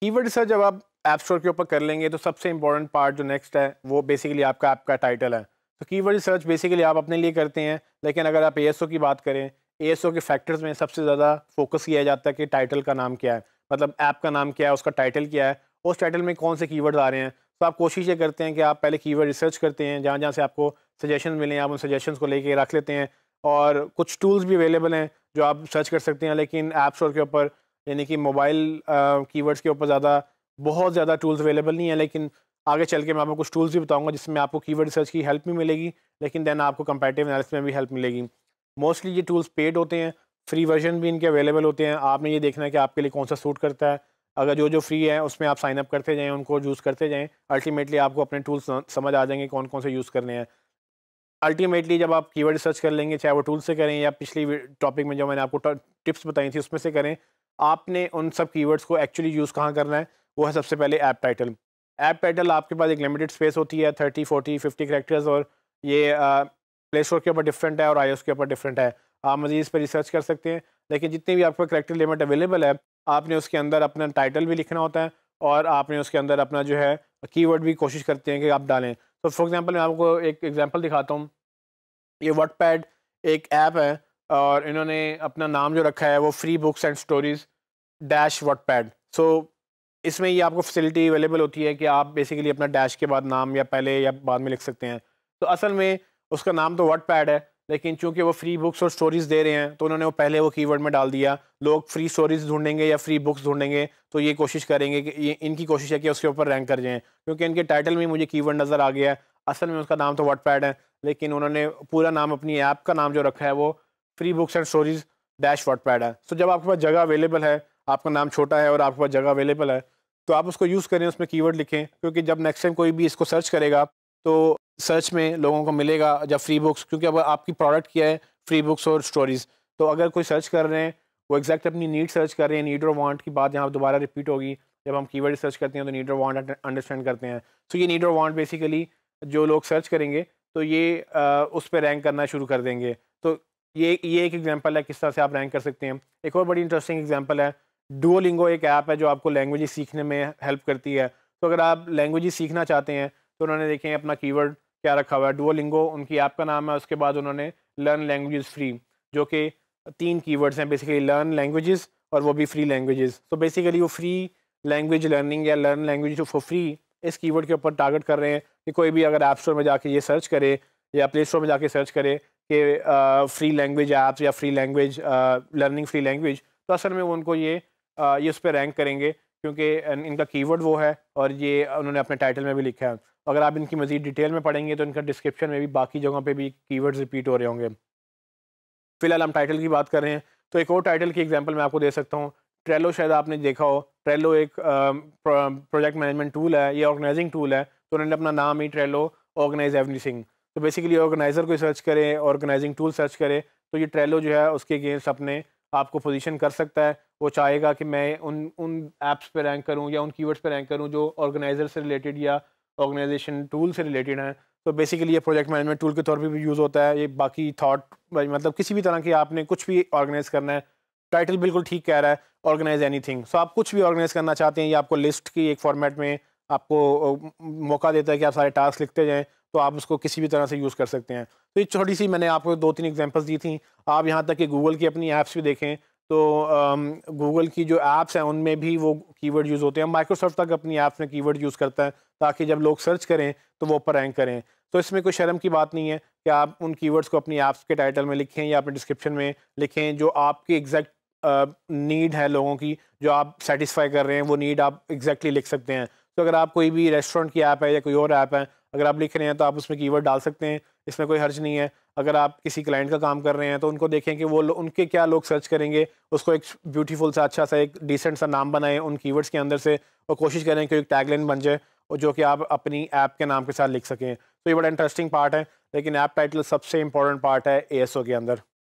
keyword sir जब आप app store के ऊपर कर लेंगे तो सबसे इंपॉर्टेंट पार्ट जो नेक्स्ट है वो बेसिकली आपका ऐप का टाइटल है तो कीवर्ड सर्च बेसिकली आप अपने लिए करते हैं लेकिन अगर आप ए की बात करें ए के फैक्टर्स में सबसे ज़्यादा फोकस किया जाता है कि टाइटल का नाम क्या है मतलब ऐप का नाम क्या है उसका टाइटल क्या है उस टाइटल में कौन से कीवर्ड आ रहे हैं तो आप कोशिश ये करते हैं कि आप पहले कीवर्ड रिसर्च करते हैं जहाँ जहाँ से आपको सजेशन मिले आप उन सजेशन को लेके रख लेते हैं और कुछ टूल्स भी अवेलेबल हैं जो आप सर्च कर सकते हैं लेकिन ऐप स्टोर के ऊपर यानी कि मोबाइल कीवर्ड्स के ऊपर ज़्यादा बहुत ज़्यादा टूल्स अवेलेबल नहीं है लेकिन आगे चल के मैं आपको कुछ टूल्स भी बताऊंगा जिसमें आपको कीवर्ड सर्च की हेल्प भी मिलेगी लेकिन दैन आपको कंपेटिव एनालिसिस में भी हेल्प मिलेगी मोस्टली ये टूल्स पेड होते हैं फ्री वर्जन भी इनके अवेलेबल होते हैं आपने ये देखना है कि आपके लिए कौन सा सूट करता है अगर जो जो फ्री है उसमें आप साइन अप करते जाएँ उनको यूज़ करते जाएँ अल्टीमेटली आपको अपने टूल्स समझ आ जाएंगे कौन कौन से यूज़ करने हैं अल्टीमेटली जब आप कीवर्ड सर्च कर लेंगे चाहे वो टूल से करें या पिछली टॉपिक में जो मैंने आपको टिप्स बताई थी उसमें से करें आपने उन सब कीवर्ड्स को एक्चुअली यूज़ कहाँ करना है वो है सबसे पहले ऐप टाइटल ऐप टाइटल आपके पास एक लिमिटेड स्पेस होती है थर्टी फोर्टी फिफ्टी करेक्टर्स और ये प्ले स्टोर के ऊपर डिफरेंट है और आई के ऊपर डिफरेंट है आप मज़ीद इस पर रिसर्च कर सकते हैं लेकिन जितने भी आपका करेक्टर लिमिट अवेलेबल है आपने उसके अंदर अपना टाइटल भी लिखना होता है और आपने उसके अंदर अपना जो है कीवर्ड भी कोशिश करते हैं कि आप डालें तो फॉर एग्जांपल मैं आपको एक एग्जांपल दिखाता हूँ ये वर्ड एक ऐप है और इन्होंने अपना नाम जो रखा है वो free books and stories dash word so इसमें ये आपको फैसिलिटी अवेलेबल होती है कि आप बेसिकली अपना डैश के बाद नाम या पहले या बाद में लिख सकते हैं तो असल में उसका नाम तो वर्ड है लेकिन चूंकि वो फ्री बुक्स और स्टोरीज़ दे रहे हैं तो उन्होंने वो पहले वो कीवर्ड में डाल दिया लोग फ्री स्टोरीज़ ढूंढेंगे या फ्री बुक्स ढूंढेंगे तो ये कोशिश करेंगे कि ये इनकी कोशिश है कि उसके ऊपर रैंक कर जाएँ क्योंकि इनके टाइटल में मुझे कीवर्ड नज़र आ गया है असल में उसका नाम तो वर्ड है लेकिन उन्होंने पूरा नाम अपनी ऐप का नाम जो रखा है वो free books and stories dash Wattpad है सो so, जब आपके पास जगह अवेलेबल है आपका नाम छोटा है और आपके पास जगह अवेलेबल है तो आप उसको यूज़ करें उसमें कीवर्ड लिखें क्योंकि जब नेक्स्ट टाइम कोई भी इसको सर्च करेगा तो सर्च में लोगों को मिलेगा जब फ्री बुक्स क्योंकि अब आपकी प्रोडक्ट क्या है फ्री बुक्स और स्टोरीज़ तो अगर कोई सर्च कर रहे हैं वो एग्जैक्ट अपनी नीड सर्च कर रहे हैं नीड और वांट की बात यहाँ दोबारा रिपीट होगी जब हम कीवर्ड सर्च करते हैं तो नीड और वांट अंडरस्टैंड करते हैं सो so, ये नीड और वांट बेसिकली जो लोग सर्च करेंगे तो ये आ, उस पर रैंक करना शुरू कर देंगे तो ये ये एक एग्जांपल है किस तरह से आप रैंक कर सकते हैं एक और बड़ी इंटरेस्टिंग एग्जांपल है डुओलिंगो एक ऐप है जो आपको लैंग्वेज सीखने में हेल्प करती है तो अगर आप लैंग्वेज सीखना चाहते हैं तो उन्होंने देखें अपना कीवर्ड क्या रखा हुआ है डुओलिंगो उनकी ऐप का नाम है उसके बाद उन्होंने लर्न लैंग्वेज फ्री जो कि तीन कीवर्ड्स हैं बेसिकली लर्न लैंग्वेजेस और वो भी फ्री लैंग्वेजेस तो बेसिकली वो फ्री लैंग्वेज लर्निंग या लर्न लैंग्वेज फॉर फ्री इस कीवर्ड के ऊपर टारगेट कर रहे हैं कि कोई भी अगर ऐप स्टोर में जाके ये सर्च करे या प्ले स्टोर में जाके सर्च करे कि फ्री लैंग्वेज ऐप्स या free language learning free language तो असल में वो उनको ये आ, ये उस पर रैंक करेंगे क्योंकि इनका कीवर्ड वो है और ये उन्होंने अपने टाइटल में भी लिखा है अगर आप इनकी मज़ीद डिटेल में पढ़ेंगे तो इनका डिस्क्रिप्शन में भी बाकी जगहों पे भी कीवर्ड्स रिपीट हो रहे होंगे फ़िलहाल हम टाइटल की बात कर रहे हैं तो एक और टाइटल की एग्जांपल मैं आपको दे सकता हूँ ट्रेलो शायद आपने देखा हो ट्रेलो एक प्रोजेक्ट मैनेजमेंट टूल है ये ऑर्गेनाइजिंग टूल है तो उन्होंने अपना नाम ही ट्रेलो ऑर्गेनाइज एवरीथिंग तो बेसिकली ऑर्गेनाइजर को सर्च करें ऑर्गेनाइजिंग टूल सर्च करें तो ये ट्रेलो जो है उसके अगेंस्ट अपने आपको पोजीशन कर सकता है वो चाहेगा कि मैं उन उन ऐप्स पे रैंक करूं या उन कीवर्ड्स पे रैंक करूं जो ऑर्गेनाइजर से रिलेटेड या ऑर्गेनाइजेशन टूल से रिलेटेड हैं तो बेसिकली ये प्रोजेक्ट मैनेजमेंट टूल के तौर पे भी यूज़ होता है ये बाकी थॉट मतलब किसी भी तरह की आपने कुछ भी ऑर्गेनाइज करना है टाइटल बिल्कुल ठीक कह रहा है ऑर्गेनाइज एनीथिंग सो आप कुछ भी ऑर्गेनाइज करना चाहते हैं या आपको लिस्ट की एक फॉर्मेट में आपको मौका देता है कि आप सारे टास्क लिखते जाएँ तो आप उसको किसी भी तरह से यूज़ कर सकते हैं तो ये छोटी सी मैंने आपको दो तीन एग्जाम्पल्स दी थी आप यहाँ तक कि गूगल की अपनी ऐप्स भी देखें तो गूगल की जो ऐप्स हैं उनमें भी वो कीवर्ड यूज़ होते हैं माइक्रोसॉफ्ट तक अपनी ऐप्स में कीवर्ड यूज़ करता है ताकि जब लोग सर्च करें तो वो ऊपर रैंक करें तो इसमें कोई शर्म की बात नहीं है कि आप उन कीवर्ड्स को अपनी ऐप्स के टाइटल में लिखें या अपने डिस्क्रिप्शन में लिखें जो आपके एग्जैक्ट नीड है लोगों की जो आप सेटिस्फाई कर रहे हैं वो नीड आप एग्जैक्टली लिख सकते हैं तो अगर आप कोई भी रेस्टोरेंट की ऐप है या कोई और ऐप है अगर आप लिख रहे हैं तो आप उसमें कीवर्ड डाल सकते हैं इसमें कोई हर्ज नहीं है अगर आप किसी क्लाइंट का काम कर रहे हैं तो उनको देखें कि वो उनके क्या लोग सर्च करेंगे उसको एक ब्यूटीफुल सा अच्छा सा एक डिसेंट सा नाम बनाएं उन कीवर्ड्स के अंदर से और कोशिश करें कि एक टैगलाइन बन जाए और जो कि आप अपनी ऐप के नाम के साथ लिख सकें तो ये बड़ा इंटरेस्टिंग पार्ट है लेकिन ऐप टाइटल सबसे इंपॉर्टेंट पार्ट है ए के अंदर